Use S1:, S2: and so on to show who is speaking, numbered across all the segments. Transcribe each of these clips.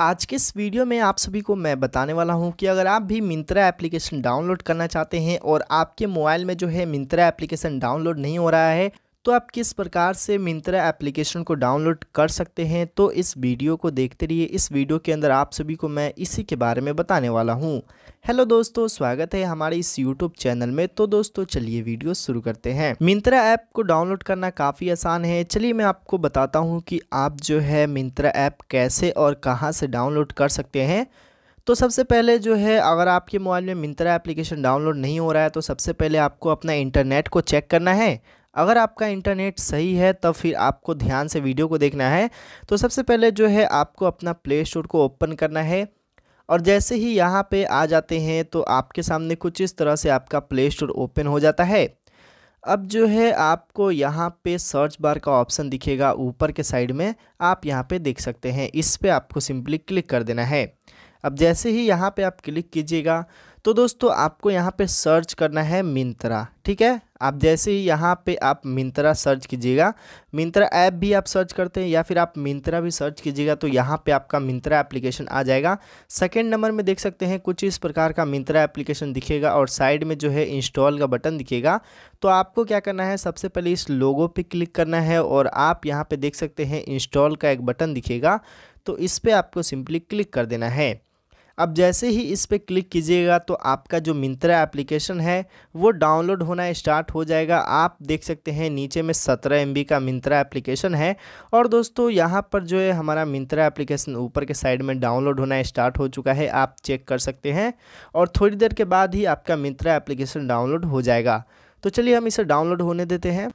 S1: आज के इस वीडियो में आप सभी को मैं बताने वाला हूं कि अगर आप भी मिंत्रा एप्लीकेशन डाउनलोड करना चाहते हैं और आपके मोबाइल में जो है मिंत्रा एप्लीकेशन डाउनलोड नहीं हो रहा है तो आप किस प्रकार से मिंत्रा एप्लीकेशन को डाउनलोड कर सकते हैं तो इस वीडियो को देखते रहिए इस वीडियो के अंदर आप सभी को मैं इसी के बारे में बताने वाला हूँ हेलो दोस्तों स्वागत है हमारे इस यूट्यूब चैनल में तो दोस्तों चलिए वीडियो शुरू करते हैं मिंत्रा ऐप को डाउनलोड करना काफ़ी आसान है चलिए मैं आपको बताता हूँ कि आप जो है मिंत्रा ऐप कैसे और कहाँ से डाउनलोड कर सकते हैं तो सबसे पहले जो है अगर आपके मोबाइल में मिंत्रा एप्लीकेशन डाउनलोड नहीं हो रहा है तो सबसे पहले आपको अपना इंटरनेट को चेक करना है अगर आपका इंटरनेट सही है तो फिर आपको ध्यान से वीडियो को देखना है तो सबसे पहले जो है आपको अपना प्ले स्टोर को ओपन करना है और जैसे ही यहाँ पे आ जाते हैं तो आपके सामने कुछ इस तरह से आपका प्ले स्टोर ओपन हो जाता है अब जो है आपको यहाँ पे सर्च बार का ऑप्शन दिखेगा ऊपर के साइड में आप यहाँ पे देख सकते हैं इस पर आपको सिंपली क्लिक कर देना है अब जैसे ही यहाँ पे आप क्लिक कीजिएगा तो दोस्तों आपको यहाँ पे सर्च करना है मिंत्रा ठीक है आप जैसे ही यहाँ पे आप मिंत्रा सर्च कीजिएगा मिंत्रा ऐप भी आप सर्च करते हैं या फिर आप मिंत्रा भी सर्च कीजिएगा तो यहाँ पे आपका मिंत्रा एप्लीकेशन आ जाएगा सेकेंड नंबर में देख सकते हैं कुछ इस प्रकार का मिंत्रा एप्लीकेशन दिखेगा और साइड में जो है इंस्टॉल का बटन दिखेगा तो आपको क्या करना है सबसे पहले इस लोगो पर क्लिक करना है और आप यहाँ पर देख सकते हैं इंस्टॉल का एक बटन दिखेगा तो इस पर आपको सिंपली क्लिक कर देना है अब जैसे ही इस पर क्लिक कीजिएगा तो आपका जो मिंत्रा एप्लीकेशन है वो डाउनलोड होना स्टार्ट हो जाएगा आप देख सकते हैं नीचे में सत्रह एम का मिंत्रा एप्लीकेशन है और दोस्तों यहाँ पर जो है हमारा मिंत्रा एप्लीकेशन ऊपर के साइड में डाउनलोड होना स्टार्ट हो चुका है आप चेक कर सकते हैं और थोड़ी देर के बाद ही आपका मिंत्रा एप्लीकेशन डाउनलोड हो जाएगा तो चलिए हम इसे डाउनलोड होने देते हैं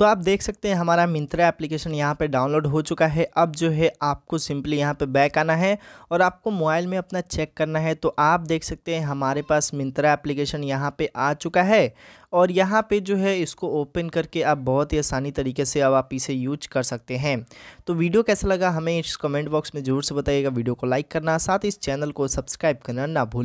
S1: तो आप देख सकते हैं हमारा मिंत्रा एप्लीकेशन यहाँ पे डाउनलोड हो चुका है अब जो है आपको सिंपली यहाँ पे बैक आना है और आपको मोबाइल में अपना चेक करना है तो आप देख सकते हैं हमारे पास मिंत्रा एप्लीकेशन यहाँ पे आ चुका है और यहाँ पे जो है इसको ओपन करके आप बहुत ही आसानी तरीके से अब आप इसे यूज कर सकते हैं तो वीडियो कैसा लगा हमें इस कमेंट बॉक्स में ज़रूर से बताइएगा वीडियो को लाइक करना साथ इस चैनल को सब्सक्राइब करना ना भूलें